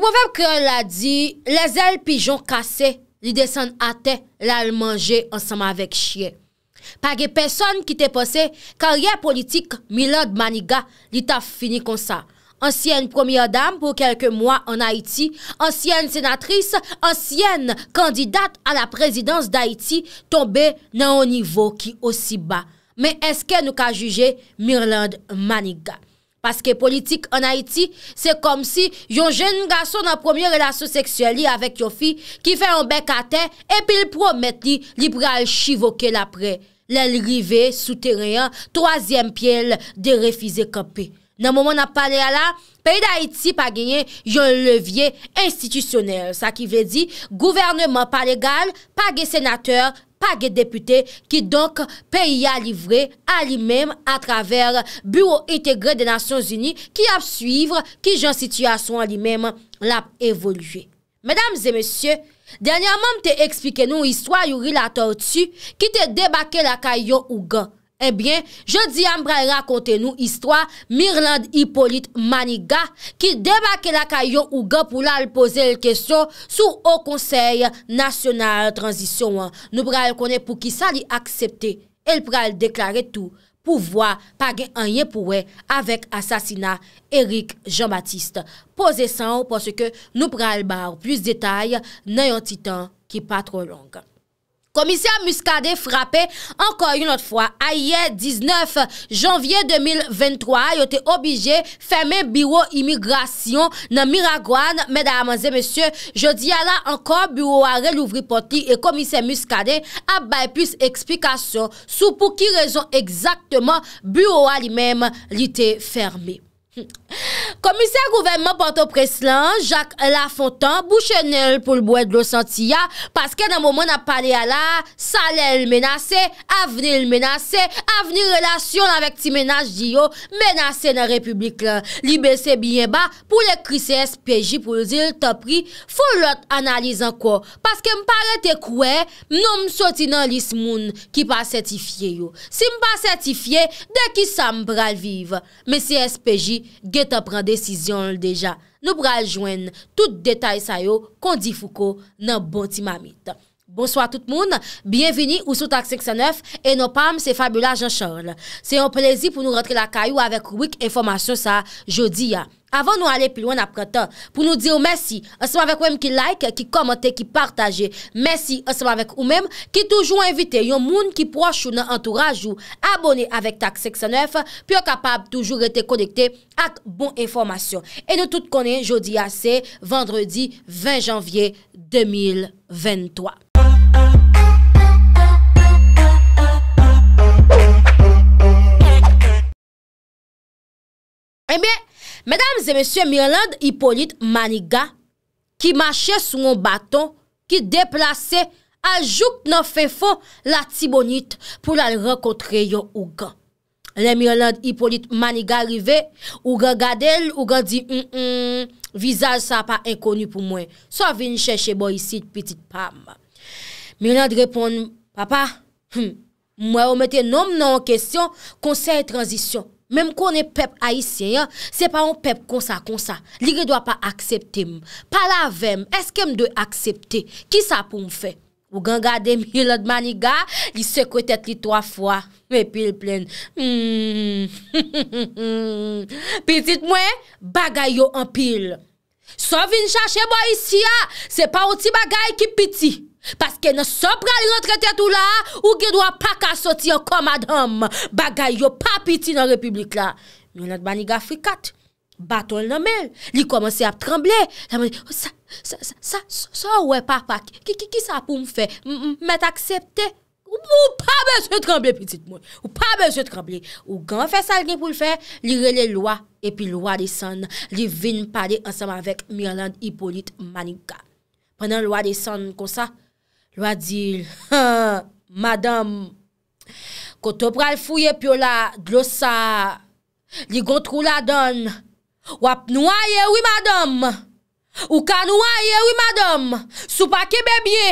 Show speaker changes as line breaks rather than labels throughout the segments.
Mwovem ke la di, le zel pijon kase, li desen ate, la l manje ansama vek chye. Page peson ki te pose, karye politik Milad Maniga li ta fini konsa. Ansyen premier dame pou kelke mwa an Haiti, ansyen senatris, ansyen kandidat a la prezidans d'Haïti, tombe nan o nivou ki osi ba. Men eske nou ka juje Milad Maniga? Paske politik an Haiti, se kom si yon jen nga son nan pwomye relasyon seksyali avèk yon fi ki fe yon bek atè epil promet li li pral chivoke lapre. Lèl rive, souterreyan, toasyen pyele de refize kapè. Nan momon ap pale ala, paye d'Haiti pa genyen yon levye institisyonel. Sa ki ve di, gouvernement pa legal, pa gen senateur, pa ge depute ki donk peyi a livre a li mem a traver Bureau Integre de Nasyons Uni ki ap suivre ki jan sityasyon a li mem l ap evolye. Medams e mesye, danyanman te eksplike nou histwa yu relator tu ki te debake la kayo ou gan. Ebyen, eh je di am bral rakonte nou histwa Myrland Hippolyte Maniga ki debake la kayon ou ga pou lal pose l kesyon sou o konsey nasyonal transisyon an. Nou bral kone pou ki sa li aksepte el pral deklare tou pou vwa page an ye pou we avek asasina Erik Jean-Baptiste. Pose san ou pwos ke nou bral bar ou plus detay nan yon titan ki pa tro longa. Komisyen Muskade frapè, ankon yonot fwa, a ye 19 janvye 2023, yote obije fèmè biro imigrasyon nan Miragwan. Mèdaman zè mèsyè, jodi a la ankon biro a re louvri poti e komisyen Muskade a bay plus eksplikasyon sou pou ki rezon exaktman biro a li mèm li te fèmè. Komiser Gouvernement Panto Preslan, Jacques Lafontan Bouchenel pou l'bouèd lo sentiya Paske nan mouman ap pale ala Sale l menase, avenil menase Avenil relasyon Avèk ti menase di yo Menase nan republik la Libe se biye ba pou lèkri CSPJ Pou lèkri, fò lòt analize anko Paske mpare te kouè Mnou msoti nan lis moun Ki pa setifiye yo Si mpa setifiye, de ki sa mpral vive Mè CSPJ gen te pren desisyon l dejan. Nou bral jwen tout detay sayo kon di fouko nan bon ti mamit. Bonsoy tout moun, bienveni ou sou taksik sa nef e nou pam se fabula jen chanl. Se yon plezi pou nou rentre la kayou avek wik informasyon sa jodi ya. Avan nou ale pilouan apre tan, pou nou di ou mersi, anseman vek ou men ki like, ki komente, ki partaje. Mersi anseman vek ou men ki toujou invite yon moun ki proche ou nan entourage ou abone avek tak seksen 9, pi yo kapab toujou rete konekte ak bon informasyon. E nou tout konen jodi ya se, vendredi 20 janvye 2023. Mèdames et mèsyè, Mirlande Hippolyte Maniga ki mache sou yon baton ki deplase aljouk nan fefo la tibonite pou lal rekotre yon ougan. Le Mirlande Hippolyte Maniga rive, ougan gadel, ougan di, visaj sa pa ekonu pou mwen. Sa vin chèche bo yisid, pitit pam. Mirlande repon, papa, mwen ou mette nom nan wè kèsyon konsey transisyon. Mem konen pep ayisyen ya, se pa ou pep konsa konsa. Lige dwa pa aksepte m. Pa la ve m, eske m dwe aksepte? Ki sa pou m fe? Ou gen gade m hilad mani ga, li sekwetet li toa fwa. Me pil plen. Hmm. Pitit mwen, bagay yo an pil. So vin chache bo yisi ya, se pa ou ti bagay ki piti. Paske nan sopra li rentre tete ou la Ou ge dwa pa ka soti yo koma dam Bagay yo pa piti nan republik la Mirlande Manigafri kat Baton nan men Li komanse ap tremble oh, Sa we papa Ki sa pou mw fe Met aksepte Ou pa mwen se tremble Ou pa mwen se tremble Ou gwa mwen fe sal gen pou l fe Li rele lwa epi lwa de san Li vin pade ansam avek Mirlande Hippolyte Manigaf Pwennan lwa de san konsa Lo a dil, ha, madam, koto pral fuyye pyo la glosa, li gontrou la don, wap nou a ye, oui, madam, ou ka nou a ye, oui, madam, sou pa ke bebye,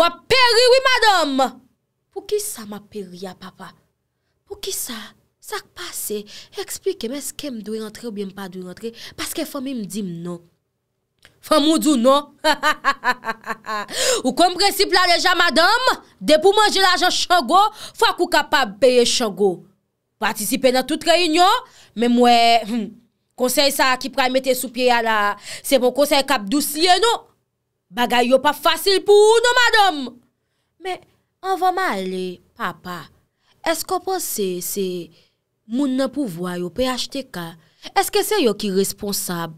wap peri, oui, madam. Pou ki sa ma peri ya, papa? Pou ki sa? Sa k'pase? Eksplike men skem dwe rentre ou bien pa dwe rentre, paske fomi mdi mnon. Fwa moun djou nou? Ou kom preciple la leja madame? De pou manje hmm, la jen chango, fwa kou kapab peye chango? Partisipe nan tout reynyon? Men mwen konsey sa ki prey mette sou pie ya la, se moun konsey kap dousye nou? Bagay yo pa fasil pou ou nou madame? Men, an vwa ma ale, papa? Eske pon se se moun nan pou vwa yo pey achete ka? Eske se yo ki responsab?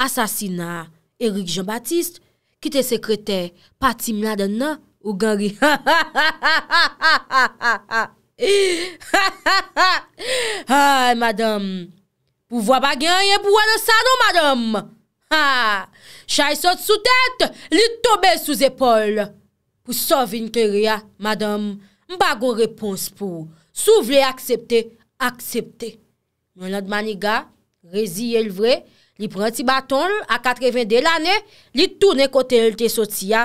Asasina, Erik Jean-Baptiste, ki te sekreter, patim la de nan, ou gari. Ha ha ha ha ha ha ha ha! Ha ha ha ha! Ha, madam, pou vwa bagyan, ye pou wade sanou, madam! Ha! Chaye sot sou tèt, li tobe sou zepol. Pou sov in kerya, madam, mbago repons pou. Sou vle aksepte, aksepte. Mwen lade maniga, rezi ye l vre, mwen lade maniga, Li pranti baton a 80 de l'anè, li toune kote lte sotia.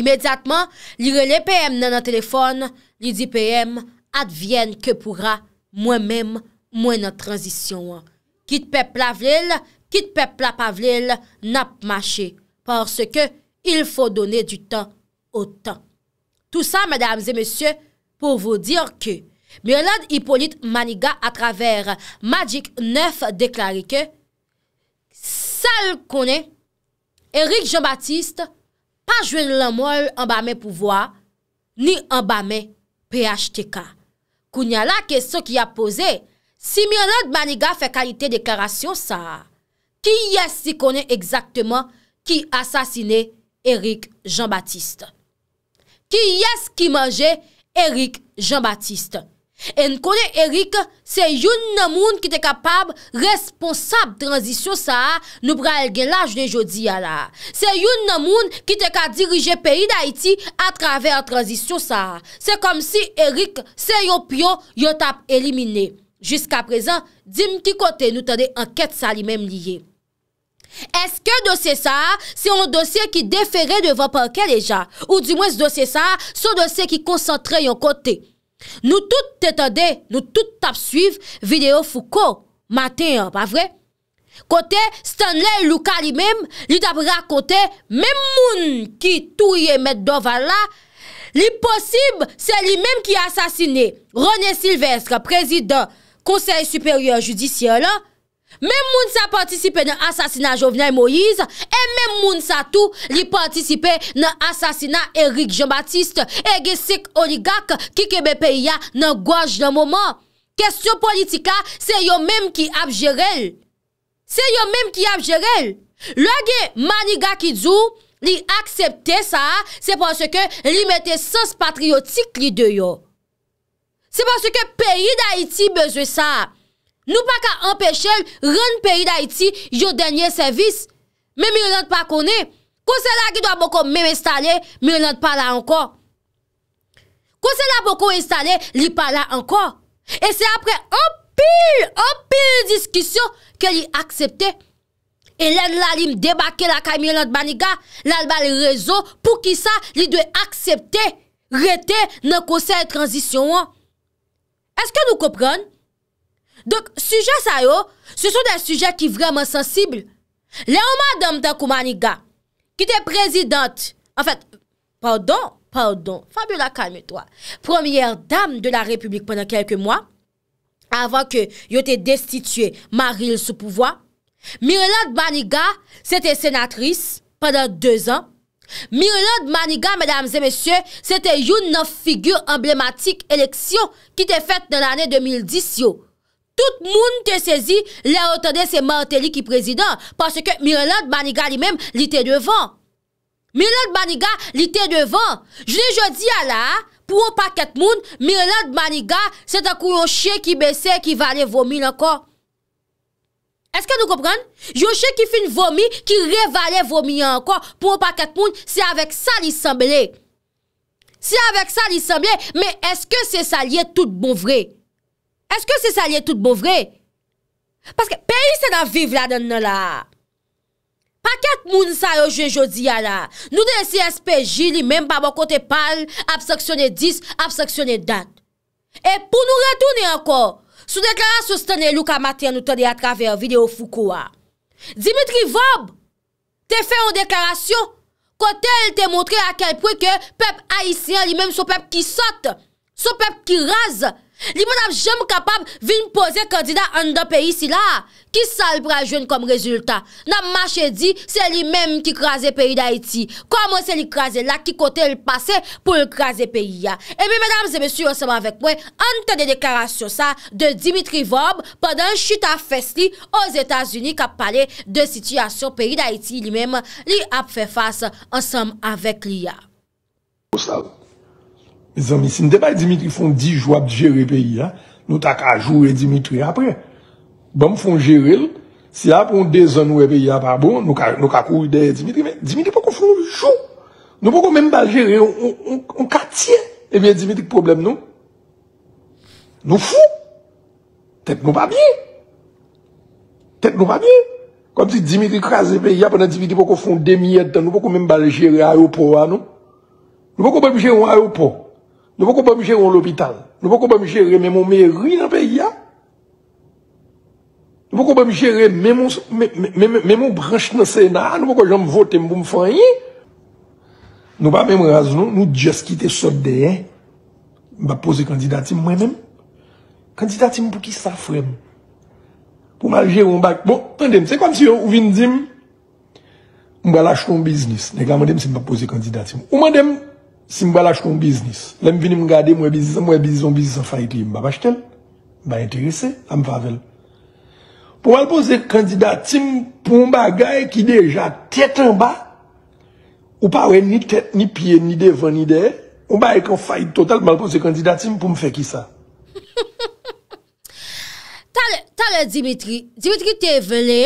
Imediatman, li rele PM nan nan telefon, li di PM advyen ke pou ra mwen men mwen nan transisyon. Kit pep la vlel, kit pep la pa vlel, nap mache. Parce ke il fò donè du tan o tan. Tout sa, madames et messieurs, pou vò dir ke, Myrland Hippolyte Maniga a traver Magic 9 deklari ke, Sal konen, Erik Jean-Baptiste pa jwen lanmol anbame pouvoi ni anbame PHTK. Kounya la kese ki apose, si mi anot maniga fe kalite deklarasyon sa. Ki yese ki konen eksakteman ki asasine Erik Jean-Baptiste? Ki yese ki manje Erik Jean-Baptiste? En kone Erik, se yon nan moun ki te kapab responsab transisyon sa a, nou bra el gen laj de jodi ya la. Se yon nan moun ki te ka dirije peyi da iti a traver transisyon sa a. Se kom si Erik se yon pyo, yon tap elimine. Jiska prezan, di mki kote nou tade anket sa li mem liye. Eske dosye sa a, se yon dosye ki deferre devan pa anke leja? Ou di mwen se dosye sa a, se yon dosye ki konsantre yon kote? Nou tout t'étendè, nou tout tap suiv videyo Foucault matin, pa vre? Kote Stanley Lucas li mèm, li tap rakote, mèm moun ki touye Meddovala, li posib, se li mèm ki asasine, René Sylvestre, prezident, konseil supérieur judisyen la, Mem moun sa patisipe nan asasina Jovenel Moïse E mem moun sa tou li patisipe nan asasina Erik Jean-Baptiste E ge sek oligak ki kebe peya nan gwaj nan mouman Kestyon politika se yo menm ki apjere l Se yo menm ki apjere l Lo ge manigakidzou li aksepte sa Se ponso ke li mette sens patriotik li deyo Se ponso ke peyi da iti bezwe sa Nou pa ka empèche l renn peyi d'Haïti yo denye servis. Mè mi yon land pa konè. Kose la ki do apoko mè installè, mi yon land pa la ankon. Kose la apoko installè, li pa la ankon. E se apre anpil, anpil diskisyon ke li akseptè. E lèn la li mdebake la ka mi yon land baniga, lèl ba le rezo pou ki sa li dwe akseptè, rete nan kose yon transisyon an. Eske nou koprenn? Donk, suje sa yo, se son den suje ki vreman sensibil. Le omadam takou Maniga, ki te prezidante, an fèt, pardon, pardon, Fabio la kalme to, premier dame de la republik pendant kelke mwa, avan ke yo te destituye Maril sou pouvoi, Mirelande Maniga, se te senatris, pendant 2 an, Mirelande Maniga, mesdames et messieurs, se te yon nan figure emblematique eleksyon, ki te fèt nan anè 2010 yo. tout moun te sezi, le otade se mante li ki prezident, parce ke Mirelande Maniga li men, li te devan. Mirelande Maniga, li te devan. Je li je di ala, pou ou pa ket moun, Mirelande Maniga, se takou yo che ki besè, ki va le vomi lankon. Eske nou kopren? Yo che ki fin vomi, ki re va le vomi lankon, pou ou pa ket moun, se avek sa li semblé. Se avek sa li semblé, me eske se sa liye tout bon vre? Eske se sa liye tout bovre? Paske peyi se nan viv la nan nan la. Pa ket moun sa yoje jodi ya la. Nou de si SPJ li menm pa mwen kote pal, abseksyonne dis, abseksyonne dat. E pou nou retounen anko, sou deklara sou stene lou ka maten nou tade atraver vide ou foukou a. Dimitri Vob, te fe en deklarasyon, kote el te montre a kelpwe ke pep aisyen li menm sou pep ki sote, sou pep ki raze, Li moun ap jem kapab vin pose kandida an do peyi si la. Ki sal prajoun kom rezultat? Nan mache di, se li menm ki kraze peyi da iti. Kwa mwen se li kraze la ki kote l pase pou kraze peyi ya. E mi menm zemesuy ansem anvek mwen, ante de deklarasyon sa de Dimitri Vob padan chuta fesli os Etats-Unis kap pale de sityasyon peyi da iti li menm li ap fe fase ansem anvek li ya. Moun sal.
Me zanmi, si n de bay Dimitri fon di jou ap di jere peyi ya, nou ta ka jou re Dimitri apre. Ban m fon jere l, si apon de zan ou e peyi ya pa bon, nou ka kour de Dimitri, men Dimitri pou kon fon jou. Nou pou kon men bal jere yon katye evye Dimitri problem non? nou. Nou fou. Tet nou pa bi. Tet nou pa bi. Kon si Dimitri krasi peyi ya, pou nan Dimitri pou kon fon de miye tan, nou pou kon men bal jere a yo pou an nou. Nou pou kon bay bi jere yon a yo pou an. Nou pa kon pa mi jèron l'hôpital. Nou pa kon pa mi jèren mèmon mèri nan pe yè. Nou pa kon pa mi jèren mèmon branche nan sèna. Nou pa kon jèren mèmon votèm pou m'fè yè. Nou pa mèmen raznon. Nou djèz ki te sòt de yè. M'ba pose kandidatim mwen mèm. Kandidatim pou ki sa fèm. Pou mal jèron bak. Bon, tan dèm. Se kon si yo ou vin dèm. M'ba lâch ton biznis. Nèk la mèdem se m'ba pose kandidatim. Ou mèdem... Si mwa laj kon biznis, lèm vini mwen gade mwen biznis an, mwen biznis an, mwen biznis an fayit li, mba bashtel, mba enterese, mba mfavel. Pou mwen pose kandidatim pou mba gaye ki deja tetan ba, ou pa we ni tet, ni pie, ni devan, ni de, mba e kon fayit total pou mwen pose kandidatim pou mwe fe ki sa.
Talè,
talè Dimitri, Dimitri te vele,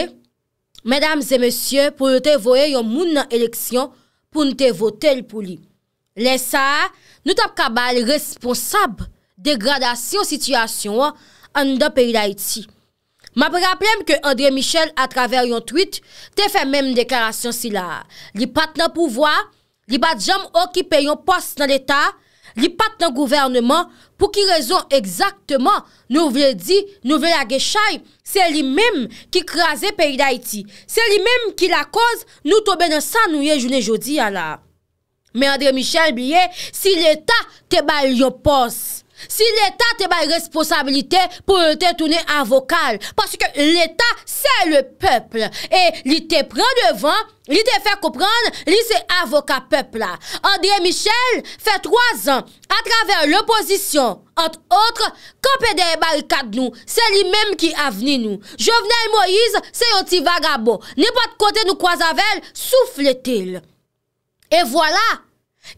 mèdames et messieurs, pou nou te voye yon moun nan eleksyon, pou nou te vo tel pou li? Lesa, nou tap kabal responsab degradasyon sityasyon an nou da peri da iti. Ma preaprem ke Andre Michel atraver yon tweet, te fe menm deklarasyon si la. Li pat nan pouvoi, li pat jam okipe yon post nan etat, li pat nan gouvernement pou ki rezon exaktman nou vredi, nou vredi a gechay. Se li menm ki kreaze peri da iti. Se li menm ki la koz nou tobe nan san nou ye jounen jodi ya la. Men André Michel bie, si l'Etat te bay l'yopos, si l'Etat te bay responsabilite pou te tounen avokal, paske l'Etat se le peple, e li te pren devan, li te fè koupren, li se avokal pepla. André Michel fè 3 an, a traver l'oposisyon, antre otre, Kampede e bay kagnou, se li menm ki aveni nou. Jovenel Moïse se yon ti vagabo, nipot kote nou kwa zavell, soufletil. Et voilà,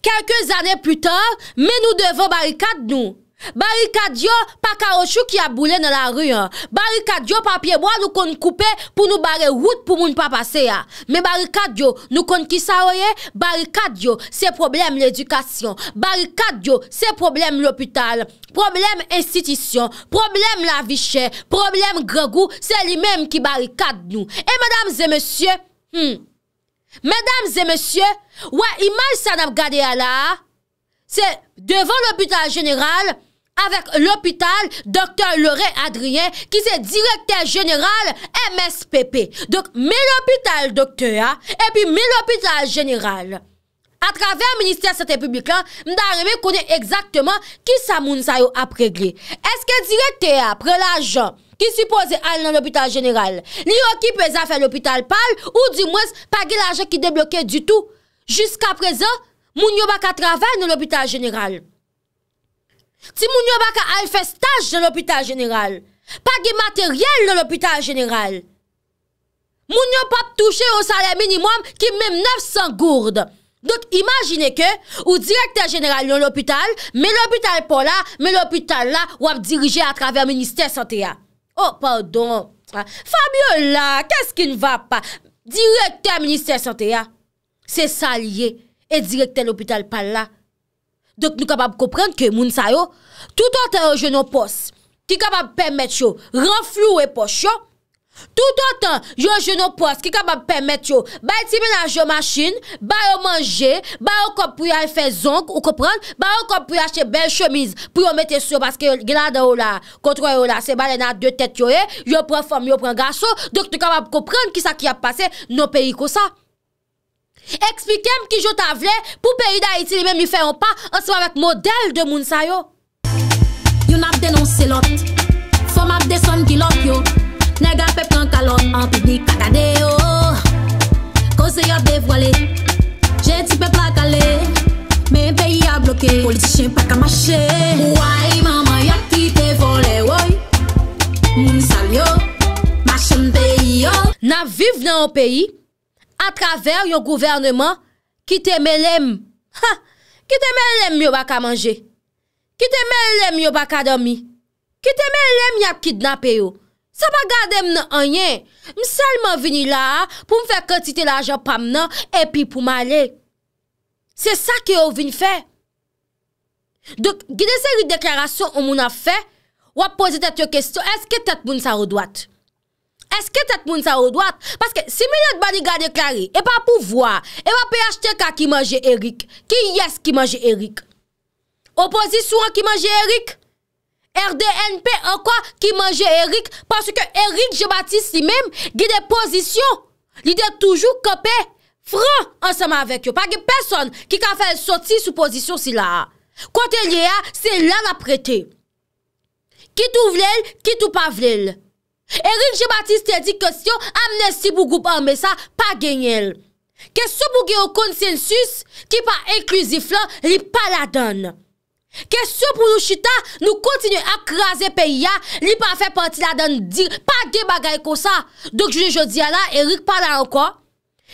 quelques années plus tard, mais nous devons barricade nous. Barricade yo, pas carochou qui a boulé dans la rue. Barricade yo, papier bois nous compte couper pour nous barrer route pour nous ne pas passer. Mais barricade yo, nous compte qui s'envoyer. Barricade yo, c'est problème l'éducation. Barricade yo, c'est problème l'hôpital. Problème institution. Problème la vie chère. Problème grego, c'est lui-même qui barricade nous. Et madame et monsieur, hmmm. Mèdames et mèsyè, wè imaj san ap gade a la, se devan l'hôpital jeneral, avèk l'hôpital doktor Lorè Adrien, ki se direkte jeneral MSPP. Dok, mè l'hôpital doktor a, epi mè l'hôpital jeneral. A travè a Ministère Saint-Épublican, mè da remè konè exactement ki sa moun sa yo ap regle. Eske direkte a, pre la jant. Ki suppose al nan l'hôpital jeneral. Li yo ki peza fe l'hôpital pal ou di mwes pa ge laje ki deblokè du tout. Jusk aprezen, moun yo baka travèl nan l'hôpital jeneral. Ti moun yo baka al fe staj nan l'hôpital jeneral. Pa ge materyèl nan l'hôpital jeneral. Moun yo pap touche o salè minimum ki mèm 900 gourde. Dok imagine ke ou direkter jeneral nan l'hôpital, me l'hôpital po la, me l'hôpital la wap dirije a travèl minister sante ya. Oh pardon, ah, Fabiola, kè s'ki n'va pa, direkte a Ministèr Santé ya, ah. se salye, e direkte l'opital pa la. Dok nou kapab kouprenk ke moun sa yo, tout an te reje nou pos, ti kapab pèm met yo, renflou e pos yo, Tout an tan, yo je nou pos ki kabab Permet yo, ba iti menaj yo masjin Ba yo manje, ba yo kop Pou yon fè zonk, ou kopran Ba yo kop pou oh oh eh? yon achè bel chemise Pou yon metè sou, baske yon glade ou la Kontroy ou la, se balè nan de tèt yo e Yo pren fòm, yo pren gaso Dok te kabab kopran ki sa ki ap pase Non peyi ko sa Ekspikem ki yo ta vle, pou peyi da iti Li mè mi fè yon pa, an sewa mèk model De moun sa yo You nap denons se lot Fòm ap deson gilop yo Negra pep nan kalon, an pibi kakade yo. Kose yo pe vole, jenti pep la kale. Men peyi a bloke, politi chen pa ka mache. Ouay, maman yo ki te vole, woy. Moun sal yo, mache mpe yo. Na viv nan o peyi, a traver yon gouvernement ki te melem. Ki te melem yo baka manje. Ki te melem yo baka domi. Ki te melem yo ki dnape yo. Sa pa gade mnen anyen. M selman vini la pou m fè kontite la ajan pa mnen epi pou m ale. Se sa ki yo vini fè. Dok gide se yon deklarasyon ou moun a fè, wap pose tet yo kestyon, eske tet moun sa o doat? Eske tet moun sa o doat? Paske si mi net bani gade klare, e pa pou vwa, e pa pe achete kak ki manje Erik. Ki yes ki manje Erik? Opozi sou an ki manje Erik? R-D-N-P an kwa ki manje Erik, panso ke Erik Jebatis li menm, ge de pozisyon, li de toujou kepe fran anseman vek yo, pa ge peson ki ka fel soti sou pozisyon si la. Kwa te liye a, se la la prete. Ki tou vlel, ki tou pa vlel. Erik Jebatis te di kwa si yo, amne si bou goupan me sa, pa genyel. Ke sou bou ge yo konsensus, ki pa ekluzif lan, li pa la donne. Kè sou pou nou chita, nou kontinye ak raze pe ya, li pa fè panti la dan di, pa de bagay ko sa. Dok jouni jodi ya la, Erik pa la anko,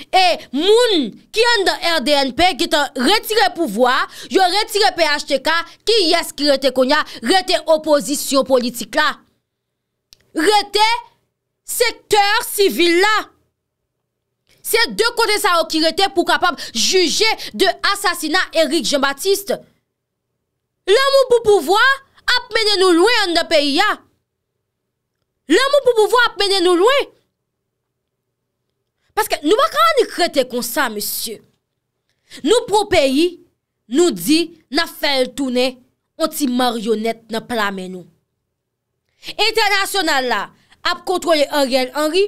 e moun ki yon de RDNP, ki te retire pouvoi, yo retire pe HTK, ki yes ki rete konya, rete opozisyon politik la. Rete sektèr sivil la. Se de kote sa ou ki rete pou kapab juje de asasina Erik Jean-Baptiste. Lè moun pou pouvo ap mènen nou lwen an de peyi ya. Lè moun pou pouvo ap mènen nou lwen. Paske nou baka an nou krete konsa, monsye. Nou pro peyi, nou di, na fel toune, an ti marionet nan plame nou. Internasyonal la ap kontrole Ariel Henry,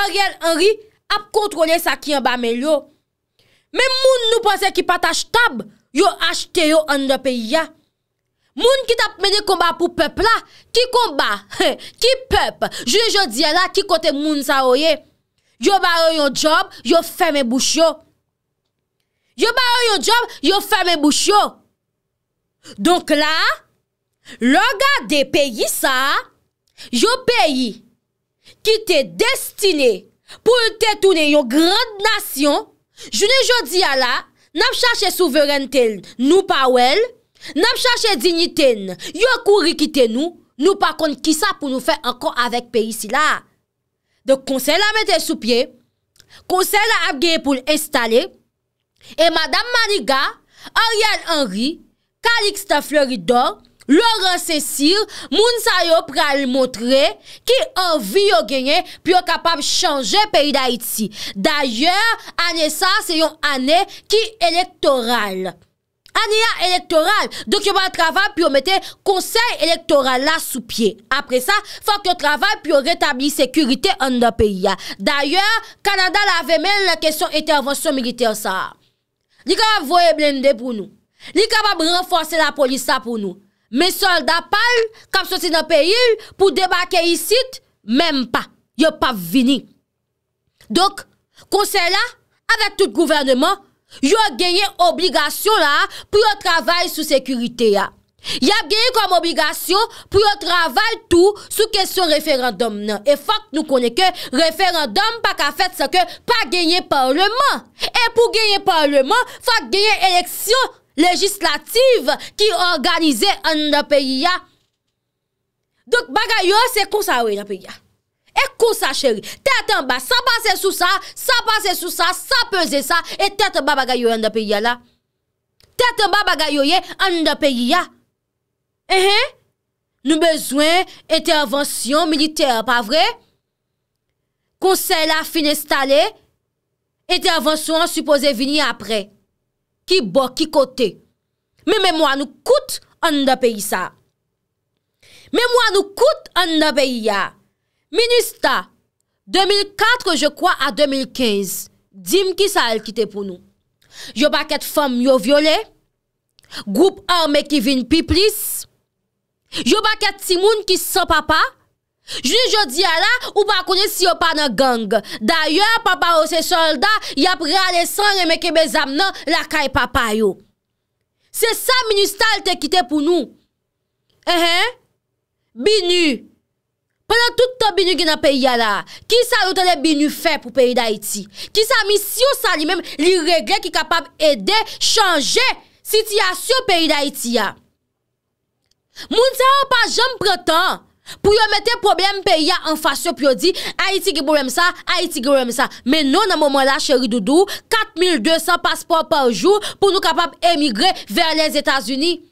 Ariel Henry ap kontrole sa kien ba mèlyo. Mè moun nou pwese ki patache tabe, yo achte yo an de peyi ya. Moun ki tap mè de komba pou pep la, ki komba, ki pep, jouni jodi ya la, ki kote moun sa oye. Yo baron yo job, yo fèmè bouch yo. Yo baron yo job, yo fèmè bouch yo. Donk la, loga de peyi sa, yo peyi, ki te destine, pou te tounen yo grand nasyon, jouni jodi ya la, N ap chache souveren tel nou pa ouel, N ap chache ziniten, Yo kou rikite nou, Nou pa kon ki sa pou nou fe ankon avek pe isi la. De konsel la mette sou pie, Konsel la ap geye pou l'estale, E madame Mariga, Ariel Henry, Calixta Fleury Dor, Lou ren sesir, moun sa yo pral motre ki anvi yo genye pi yo kapab chanje peyi da iti. D'ayor, ane sa, se yon ane ki elektoral. Ane ya elektoral, dok yo ba traval pi yo mette konsey elektoral la sou pie. Apre sa, fok yo traval pi yo retabli sekurite ane da peyi ya. D'ayor, Kanada la ve men la kesyon etervansyon militer sa. Li kapab voye blende pou nou. Li kapab renfonse la polisa pou nou. Men soldat pal, kam so si nan peyi, pou debake yisit, menm pa. Yo pa vini. Dok, konse la, avèk tout gouvernement, yo genye obligasyon la, pou yo travay sou sekurite ya. Yo genye kom obligasyon, pou yo travay tou, sou kesyon referandom nan. E fòk nou konè ke, referandom pa ka fèt sa ke, pa genye parlement. E pou genye parlement, fòk genye eleksyon, Legislative ki organize an nou da peyi ya Dok bagay yo se kousa wey la peyi ya E kousa cheri Tete mba sa pase sou sa Sa pase sou sa Sa pese sa E tete mba bagay yo an nou da peyi ya la Tete mba bagay yo ye an nou da peyi ya Ehe eh, Nou bezwen Etervensyon militer pa vre Konsey la finestale Etervensyon Supose vini apre Ki bo, ki kote. Me memwa nou kout an da peyi sa. Me memwa nou kout an da peyi ya. Ministra, 2004 ke je kwa a 2015, dim ki sa el kite pou nou. Yo baket fom yo viole, goup an me ki vin pi plis, yo baket si moun ki sa papa, Jouni jodi a la, ou pa konen si yo pa nan gang. D'ayor, papa ou se solda, yapre ale san reme ke bezam nan lakay papa yo. Se sa, minis tal te kite pou nou. Ehe, binu. Pwene touta binu genan peyi a la. Ki sa loutan le binu fe pou peyi da iti? Ki sa misyon sa li menm li regle ki kapab ede, chanje siti asyo peyi da iti ya? Moun sa ou pa jom pretan, Pou yo mette problem pe ya an fasyon pi yo di, Haiti gebo remsa, Haiti gebo remsa. Menon nan mouman la, chéri doudou, 4200 pasport parjou pou nou kapap emigre ver les Etats-Unis.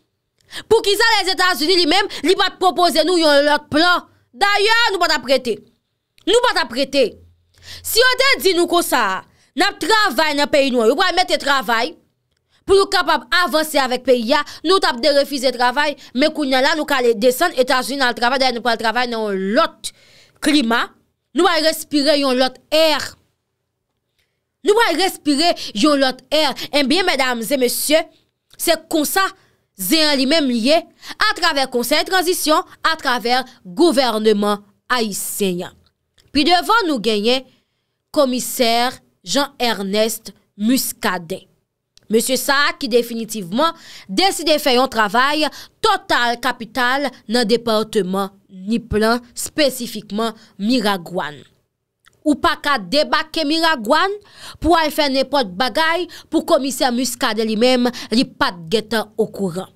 Pou ki sa les Etats-Unis li mem, li bat propose nou yon lot plan. Daya, nou bat aprete. Nou bat aprete. Si yo te di nou ko sa, nap travay nan peyi nou, yo bat mette travay, Pou nou kapap avanse avèk pe ya, nou tap de refize travay, mè kou nè la nou kalè desan etajou nan travay, dè nou pal travay nan lòt klima, nou wè respire yon lòt èr. Nou wè respire yon lòt èr. En eh bè, mèdames et mèsyè, se konsa zè yon li mèm liye, a travèr konsa et transisyon, a travèr gouvernement aïsènyan. Pi devan nou genye komiser Jean-Ernest Muscadet. M. Saad ki definitivman deside fè yon travay total kapital nan departement ni plan spesifikman Miragouane. Ou pa ka debake Miragouane pou al fè nèpote bagay pou komisè muskade li mèm li pat getan okouran.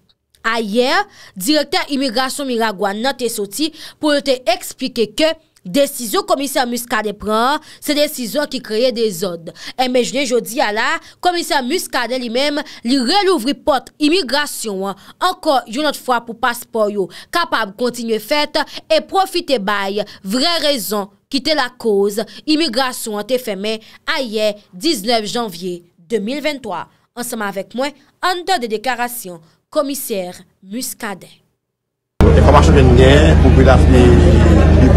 Ayer, direkter imigrasyon Miragouane nan te soti pou te eksplike ke... Desizo komisè muskade pran, se desizo ki kreye dezod. E me jene jodi ala, komisè muskade li mem li relouvri pot imigrasyon anko yonot fwa pou paspo yo, kapab kontinye fet e profite baye vre rezon kite la koz imigrasyon an te feme a ye 19 janvye 2023. Anseman vek mwen, an de de dekarasyon, komisè muskade.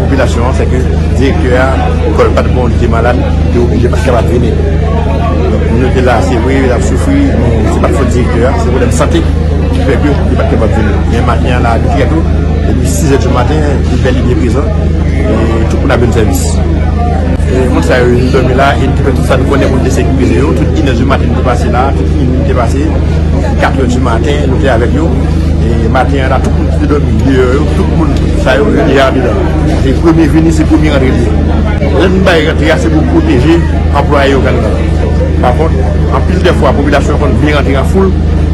ou yon popilasyon, seke direktor kon pa de bon lite malade, yo ou yon li pati kapat vene. Nou yon te la sewe, yon ap soufou, se pa di fote direktor, sewe la m satè, li pek yo, li pati kapat vene. Yon yon maten la, louti kato, louti 6 louti maten, li pek li deprizan, tou kon apen servis. Moun sa yon nou donme la, nou kon evoun de sekupize yo. Toute inè zi maten nou te pase la, toute inè zi mwen te pase, E mati an la, tout moun ki te doni, lè yon, tout moun sa yon, yon jan di dan. E premè vini, se premè rentre di. Ren mba yon rentre ya, se moun protèje emplwa yon kan nan. Par kon, an pil defwa, promidasyon kon vè rentre yon foul,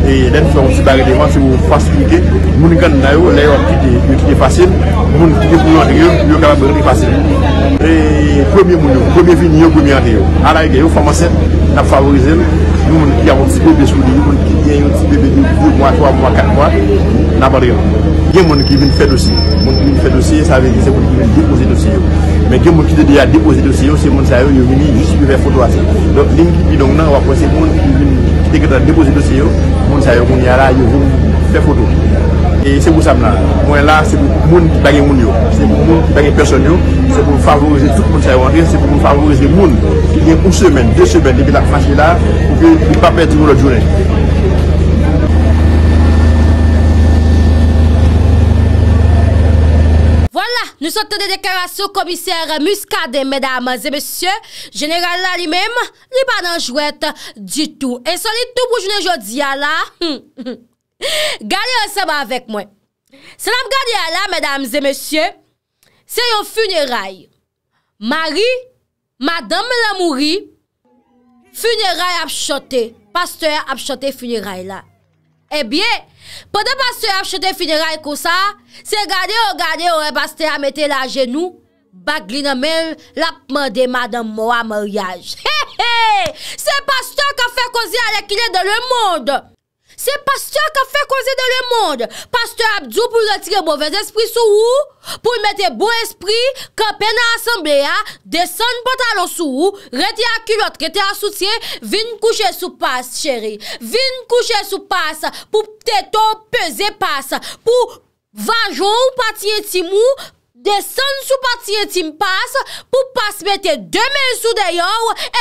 e ren fòm si barè deman, se moun fasilite, moun kan nan yon, lè yon ki te, yon ki te fasil, moun ki te premè rentre yon, yon kan nan bè rentre yon. E premè moun yon, premè vini yon, premè rentre yon. A la yon, yon fòm an sè, nan favorize yon, yon moun 3, 4 mwa, n'apade yon. Gen moun ki vin fè dosi. Moun ki vin fè dosi, sa vezi se moun ki vin depozi dosi yo. Men gen moun ki te dey a depozi dosi yo, se moun sa yo yo vini, jisipi fè foto ase. Donk, link, pi donk nan, wapwese moun ki vin ki te kèta depozi dosi yo, moun sa yo moun yara yo vini fè foto. E se moun sam nan, moun la, se moun ki page moun yo, se moun ki page person yo, se moun favorize tout moun sa yo anre, se moun favorize moun ki vien ou semen, 2 semen, pou ki pa pèti yo lò
Nou sote de dekarasyon komiser muskade, mèdame, zè mèsyè, jenèral la li mèm, li pa nan jwèt di tou. Enso li tou pou jounen jodi ya la, gali anseba avèk mwen. Sanam gali ya la, mèdame, zè mèsyè, se yon funeray, mari, madame la mouri, funeray ap chote, pasteur ap chote funeray la. E eh bie, pwede bas te ap chete finera e kousa, se gade ou oh, gade ou oh, e eh, bas te ap mette la genou, bagli nan mer, lapman deman nan mwa maryaj. He he, se bas te ap ka fè kouzi a lèkine de lèmonde. Se pasteur ka fe kouze de le moun. Pasteur abdou pou le tire bovez espri sou ou. Pou le mette bo espri. Ka pena asemble ya. Desen patalon sou ou. Reti a kilot ke te asoutye. Vin kouche sou pas chere. Vin kouche sou pas. Pou pteto peze pas. Pou vanjou patye timou. Deson sou pati eti mpas pou pas mette demen sou deyo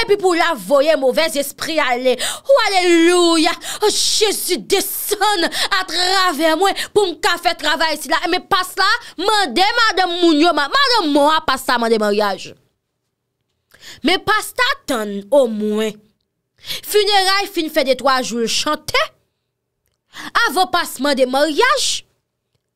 epi pou la voye mouvez espri ale. Ou oh, alelouya, oh, jesu deson atrave mwen pou mka fe travay si la. E me pas la, mande mande mounyo, mande mwa pas sa mande mwoyaj. Me pas ta tan o mwen. Funera y fin fe de twa joul chante. Avo pas mande mwoyaj.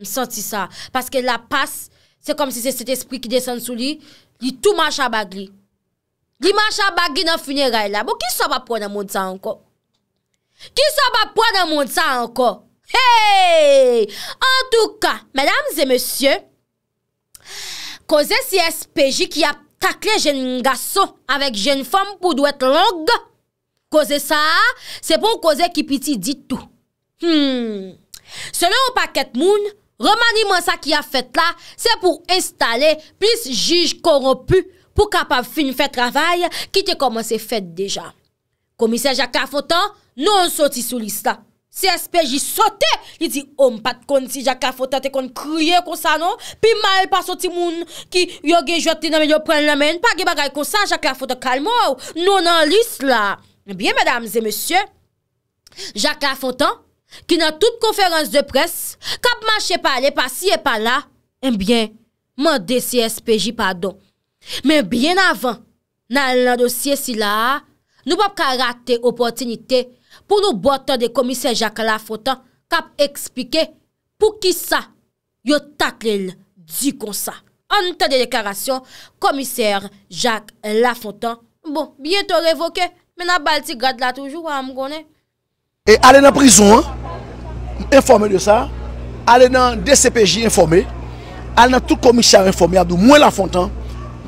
M senti sa. Paske la pas, se kom se se set espri ki desen sou li, li tou mancha bagli. Li mancha bagli nan funera e la. Bo ki sa pa pwane moun sa anko? Ki sa pa pwane moun sa anko? Hey! En tou ka, mèdames et monsieurs, koze si espéji ki a takle jen nga so avèk jen fòm pou dwèt long. Koze sa, se pou koze ki piti ditou. Hmm. Se lè ou pa ket moun, se lè ou pa ket moun, Romaniman sa ki a fèt la, se pou installe plis jige koropu pou kapav fin fèt travay ki te komanse fèt deja. Komisè Jakafotan, nou an soti sou lis la. Se espè jy sote, li di, om oh, pat kon si Jakafotan te kon kriye kon sa nou, pi mal pa soti moun ki yo gen jote nan men yo pren la men, pa gen bagay kon sa, Jakafotan kalmou, nou nan lis la. Ebyen, mèdames et mèsyè, Jakafotan, Ki nan tout konferans de pres, kap manche pale pa siye pala, enbyen, man de siye SPJ padon. Men byen avan, nan lan dosye si la, nou pap ka rate opotinite pou nou botan de komiser Jacques Lafontan, kap ekspike pou ki sa yo taklel di kon sa. An nou tan de dekarasyon, komiser Jacques Lafontan, bon, byen to revoke, men a balti gad la toujou, amgonen,
E ale nan prizon, informe de sa, ale nan DCPJ informe, ale nan tout komisyar informe, adou mwen la fontan,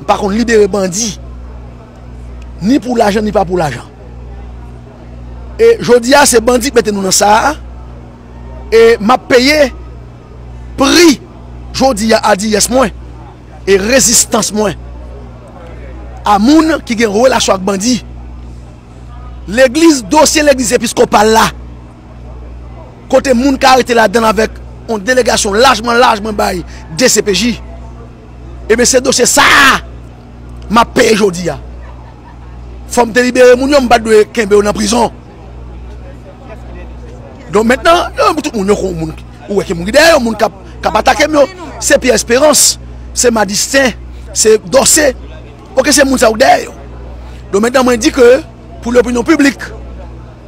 par kon libere bandi, ni pou l'ajan, ni pa pou l'ajan. E jodi a, se bandi te mette nou nan sa, e ma peye pri, jodi a, a di yes mwen, e rezistans mwen. Amoun ki gen roue la soak bandi. L'eglis dosye, l'eglis episkopal la Kote moun ka arete la den avek On delegasyon lajman lajman bay DCPJ Ebe se dosye sa Ma pe jodi ya Fom deliberi moun yon mbadwe Kenbe ou nan prizon Don men nan Moun ou ek moun gde Moun ka patake moun Se pi esperans, se ma disten Se dosye Ok se moun sa ou gde Don men nan mwen di ke pou lè opinyon publik,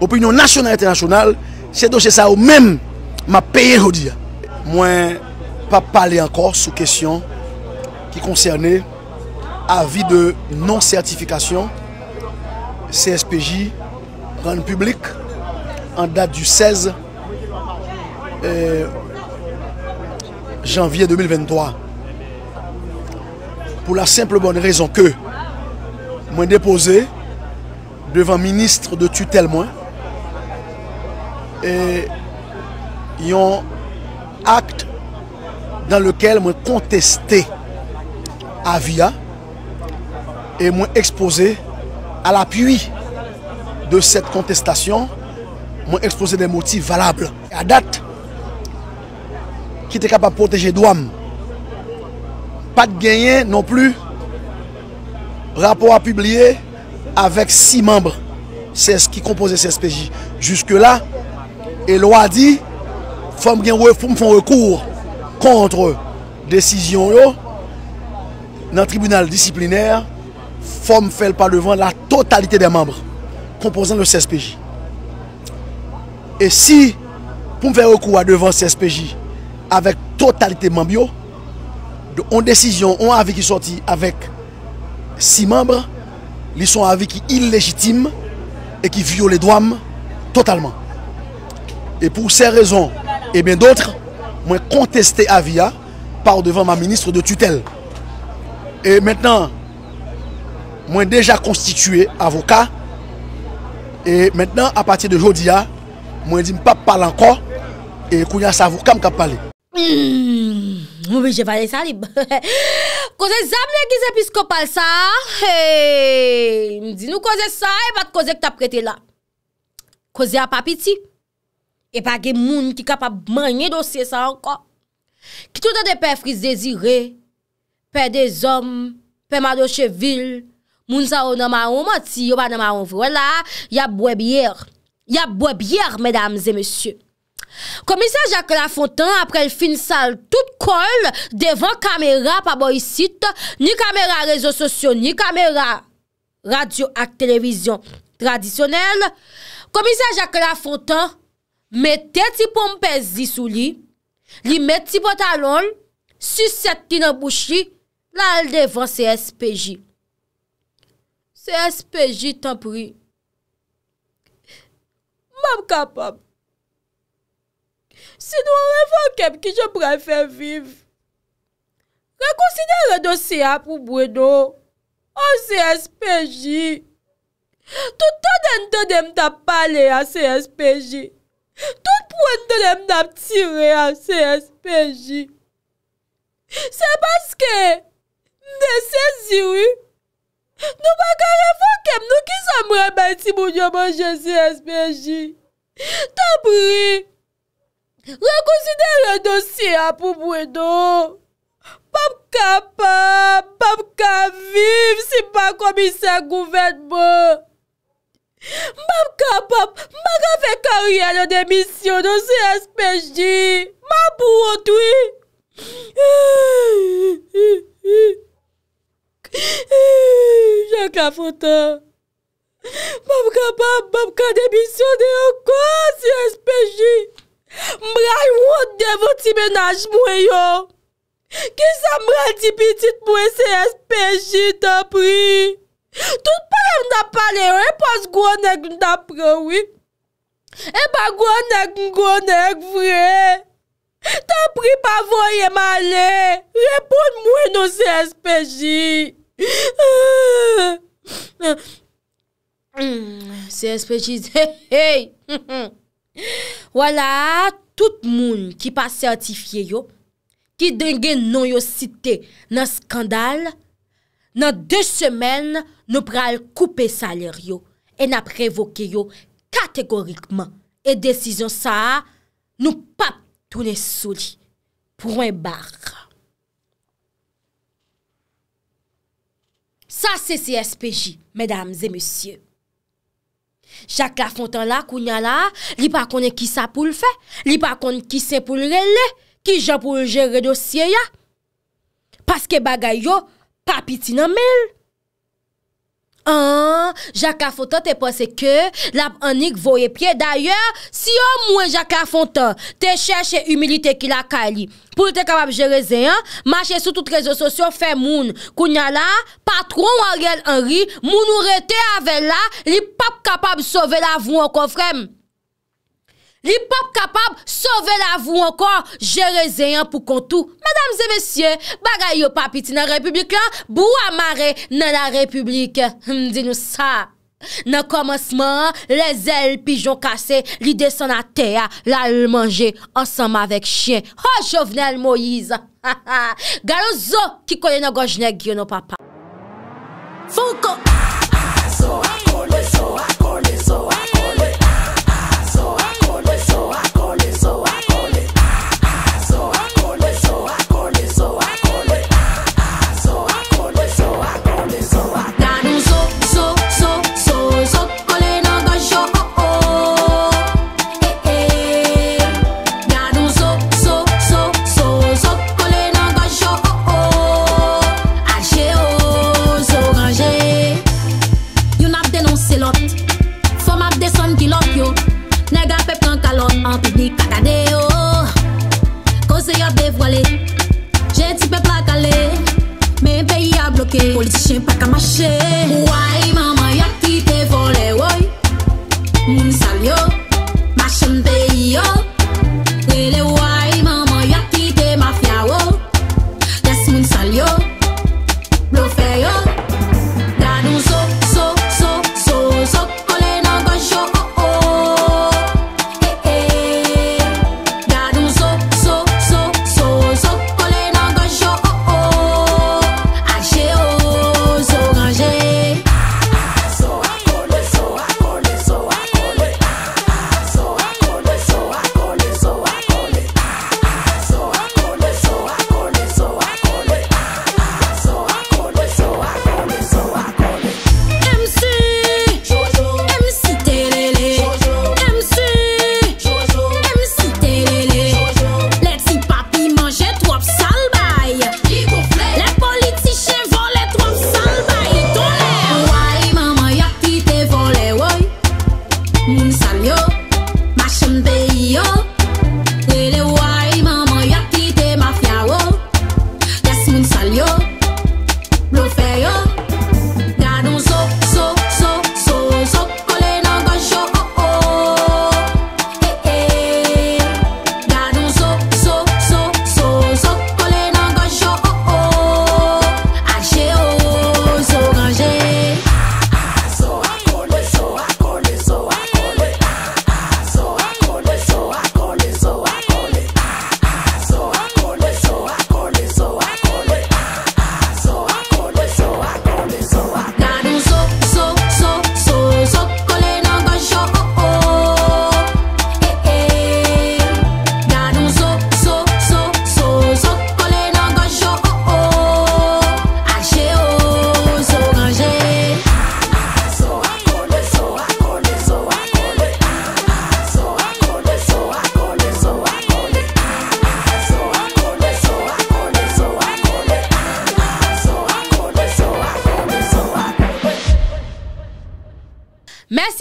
opinyon nasyonal-internasyonal, chè do chè sa ou mèm m apèye roudi. Mwen pa pale ankor sou kèsyon ki konsernè avi de non-sertifikasyon CSPJ rèn publik an dat du 16 janvye 2023. Pou la simple bonne rèzon kè mwen depose mè devan ministre de tutel mwen, e yon akte dan lekel mwen konteste avya e mwen expose al apuy de set kontestasyon, mwen expose de motif valable. A dat, ki te kapap poteje d'ouam, pa te genyen non plou, rapor apublie, avèk 6 mèmbre, sez ki kompose 16 peji. Juske la, e lwa di, fòm gen wè fòm fòm rekour kontre desisyon yo, nan tribunal disiplinèr, fòm fèl pa devan la totalité de mèmbre komposen le 16 peji. E si, fòm fèl rekour a devan 16 peji avèk totalité mèmbio, de on desisyon, on avè ki sorti avèk 6 mèmbre, ils sont avis qui illégitime et qui violent les droits totalement. Et pour ces raisons et bien d'autres, moi contesté Avia par devant ma ministre de tutelle. Et maintenant, moi déjà constitué avocat. Et maintenant, à partir de aujourd'hui, moi je ne pas parler encore. Et qu'il y a
Hmm. Obe, jè valè salib. Koze zam lè ki zè pis kopal sa, he, mdi nou koze sa, e bat koze ki ta prete la. Koze apapiti, e bagè moun ki kapap manye dosye sa anka. Ki touta de pe frise dezire, pe de zom, pe ma doche vil, moun sa o nama ou mati, yo pa nama ou vwela, ya boye biyer, ya boye biyer, mèdames et messieurs. Komisa Jacques Lafontan apre l fin sal tout kol devan kamera pa boy sit ni kamera rezo sosyo ni kamera radio ak televizyon tradisyonel. Komisa Jacques Lafontan mette ti pompezi sou li, li mette ti botalon, si seti nan bouchi, la l devan CSPJ.
CSPJ tanpoui. Mab kapab. si nou an refokem ki je prefe viv. Rekonsidere dosya pou Bredo, an CSPJ, tout an entonem tap pale a CSPJ, tout prou entonem nap tire a CSPJ. Se baske, m de se ziwi, nou baga refokem nou ki som rebeti moun yo manje CSPJ. Ta brie, Rekonsidere dosye apou mwendo. Pab ka pab, pab ka viv, si pa komisè gouverbo. Pab ka pab, mwaka fe karye anon demisyon anon se espèj di. Mwabou otwi. Jank la fota. Pab ka pab, pab ka demisyon anon se espèj di. Mbra yon devon ti menaj mwen yon Ki sa mran ti pitit mwen CSPJ ta pri Tout pa yon da pale yon e pas gwen ek dapra wik E pa gwen ek mwen ek vre Ta pri pa voye male Repon mwen nou CSPJ CSPJ ze hey hey
Wala, tout moun ki pa sertifiye yo, ki denge nou yo site nan skandal, nan de semen nou pral koupe saleryo en ap revoke yo kategorikman. E desizyon sa, nou pap toune souli, prouen bar. Sa se se SPJ, medam zemusye. Chak la fontan la, kou nya la, li pa kone ki sa pou l fe, li pa kone ki se pou l rele, ki jan pou jere dosye ya, paske bagay yo, pa piti nan mel. An, Jacques Lafontaine te pense que la panique voye piè. D'ailleurs, si yo mwen Jacques Lafontaine te chèche humilité ki la kali, pou te kapab jerezé, manche sou tout réseau sosyo, fè moun kounyala, patron Ariel Henry, moun ou rete avè la, li pap kapab sove la voun okofrem. Li pop kapab, sove la vou ankon, jere zeyan pou kontou. Madame zemesye, bagay yo papiti nan republik lan, bou amare nan la republik. Mdi nou sa. Nan komonsman, le zel pijon kase, li desen a teya, la l manje, ansanman vek chien. Ho, jovenel Moïse. Galon zo ki kone nan gojne gyo nan papa. Fouko!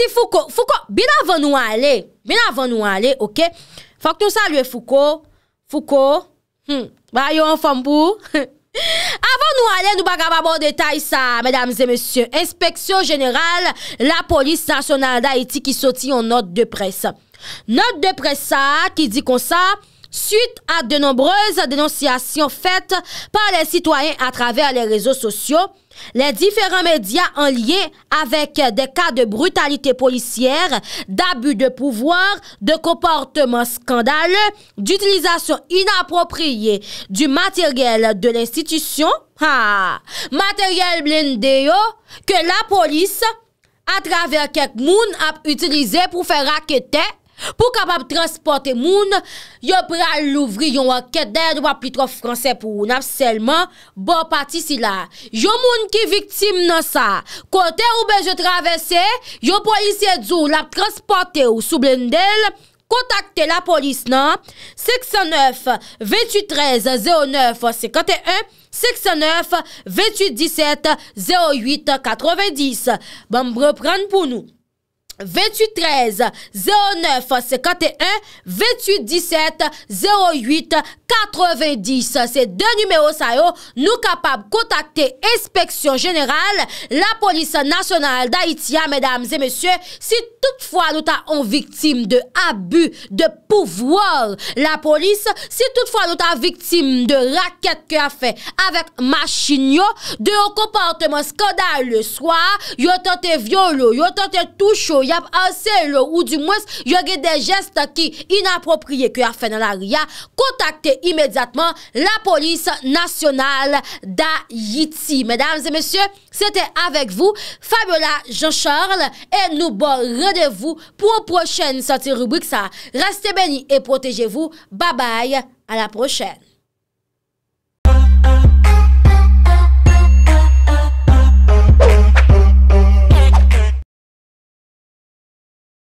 Foucault, bien avant nous aller, bien avant nous aller, ok, faut que nous saluons Foucault, Foucault, hmm, bah, yon Avant nous aller, nous pas bon détail ça, mesdames et messieurs. Inspection générale, la police nationale d'Haïti qui sortit en note de presse. Note de presse qui dit comme ça, suite à de nombreuses dénonciations faites par les citoyens à travers les réseaux sociaux, les différents médias en lien avec des cas de brutalité policière, d'abus de pouvoir, de comportements scandaleux, d'utilisation inappropriée du matériel de l'institution, matériel blindé que la police, à travers quelques moun, a utilisé pour faire raqueter Pou kapap transporte moun, yo pral louvri yon wak kèdèd wap li trof franse pou ou nap selman, bo pati si la. Yo moun ki viktim nan sa, kote ou beje travesse, yo polisye djou la transporte ou soublen del, kontakte la polis nan 609-2813-09-51, 609-2817-08-90. Bamb repran pou nou. 2813-09-51 2817-08-90 2817-08-90 Se de numero sayo Nou kapab kontakte Inspeksyon jeneral La polis nasyonal da Itia Si toutfwa nou ta On viktim de abu De pouvoir la polis Si toutfwa nou ta viktim De raket ke a fe Avèk machin yo De yo komportèman skoda le swa Yo tante violo, yo tante toucho Y ap ase lo ou di mwes, yo ge de jeste ki inapropriye ki a fè nan la ria, kontakte imediatman la polis nasyonal da Yiti. Medams et messieurs, sète avek vou, Fabiola Jean-Charles, e nou bon redevou pou prochen soti rubrik sa. Reste beni e proteje vou, babay, a la prochen.